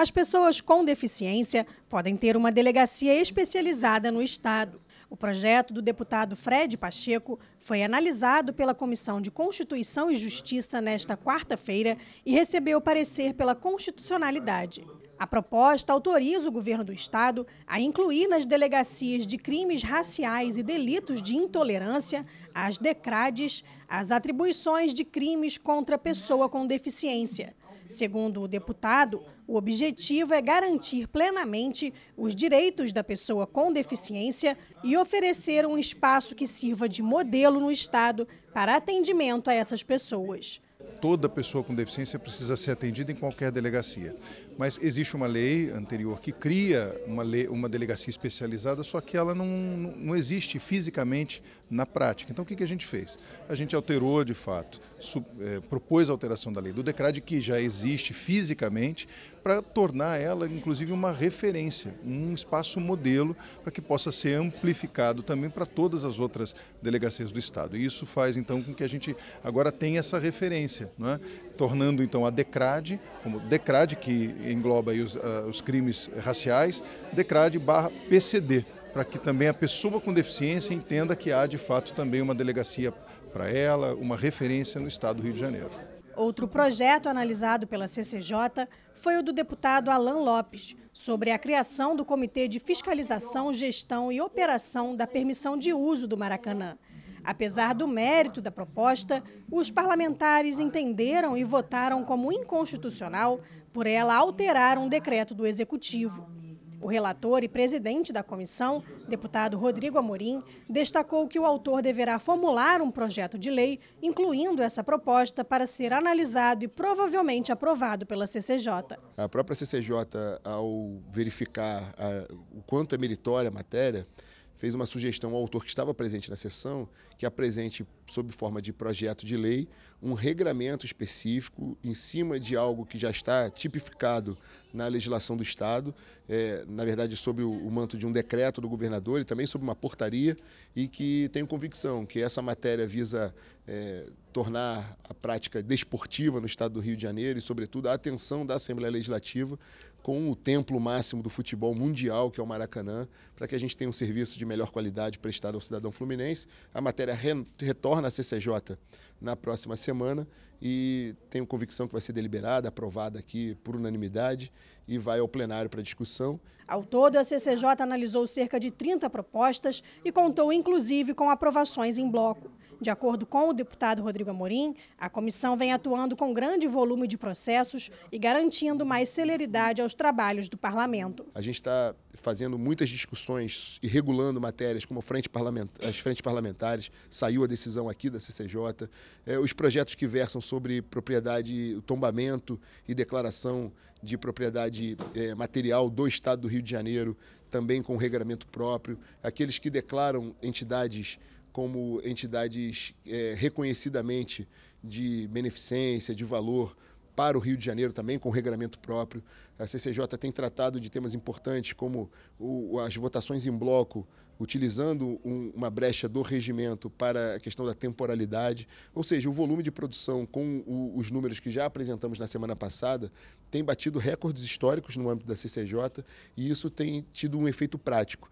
As pessoas com deficiência podem ter uma delegacia especializada no Estado. O projeto do deputado Fred Pacheco foi analisado pela Comissão de Constituição e Justiça nesta quarta-feira e recebeu parecer pela constitucionalidade. A proposta autoriza o governo do estado a incluir nas delegacias de crimes raciais e delitos de intolerância, as DECRADES, as atribuições de crimes contra a pessoa com deficiência, Segundo o deputado, o objetivo é garantir plenamente os direitos da pessoa com deficiência e oferecer um espaço que sirva de modelo no Estado para atendimento a essas pessoas toda pessoa com deficiência precisa ser atendida em qualquer delegacia. Mas existe uma lei anterior que cria uma, lei, uma delegacia especializada, só que ela não, não existe fisicamente na prática. Então o que, que a gente fez? A gente alterou de fato, sub, é, propôs a alteração da lei do DECRAD, que já existe fisicamente, para tornar ela inclusive uma referência, um espaço modelo para que possa ser amplificado também para todas as outras delegacias do Estado. E isso faz então com que a gente agora tenha essa referência né, tornando então a Decrade, como Decrade que engloba os, uh, os crimes raciais, Decrade barra PCD, para que também a pessoa com deficiência entenda que há de fato também uma delegacia para ela, uma referência no estado do Rio de Janeiro. Outro projeto analisado pela CCJ foi o do deputado Alain Lopes, sobre a criação do Comitê de Fiscalização, Gestão e Operação da Permissão de Uso do Maracanã. Apesar do mérito da proposta, os parlamentares entenderam e votaram como inconstitucional por ela alterar um decreto do Executivo. O relator e presidente da comissão, deputado Rodrigo Amorim, destacou que o autor deverá formular um projeto de lei incluindo essa proposta para ser analisado e provavelmente aprovado pela CCJ. A própria CCJ, ao verificar ah, o quanto é meritória a matéria, fez uma sugestão ao autor que estava presente na sessão que apresente sob forma de projeto de lei, um regramento específico em cima de algo que já está tipificado na legislação do Estado, é, na verdade, sob o, o, manto de um decreto do governador e também sob uma portaria, e que tenho convicção que essa matéria visa é, tornar a prática desportiva no Estado do Rio de Janeiro e, sobretudo, a atenção da Assembleia Legislativa com o templo máximo do futebol mundial, que é o Maracanã, para que a gente tenha um serviço de melhor qualidade prestado ao cidadão fluminense. A matéria retorna na CCJ na próxima semana e tenho convicção que vai ser deliberada, aprovada aqui por unanimidade e vai ao plenário para discussão. Ao todo, a CCJ analisou cerca de 30 propostas e contou inclusive com aprovações em bloco. De acordo com o deputado Rodrigo Amorim, a comissão vem atuando com grande volume de processos e garantindo mais celeridade aos trabalhos do parlamento. A gente está fazendo muitas discussões e regulando matérias como frente parlamentar, as frentes parlamentares, saiu a decisão aqui da CCJ, é, os projetos que versam sobre propriedade, tombamento e declaração de propriedade é, material do Estado do Rio de Janeiro, também com regramento próprio. Aqueles que declaram entidades como entidades é, reconhecidamente de beneficência, de valor para o Rio de Janeiro também, com regramento próprio. A CCJ tem tratado de temas importantes como o, as votações em bloco utilizando um, uma brecha do regimento para a questão da temporalidade. Ou seja, o volume de produção com o, os números que já apresentamos na semana passada tem batido recordes históricos no âmbito da CCJ e isso tem tido um efeito prático.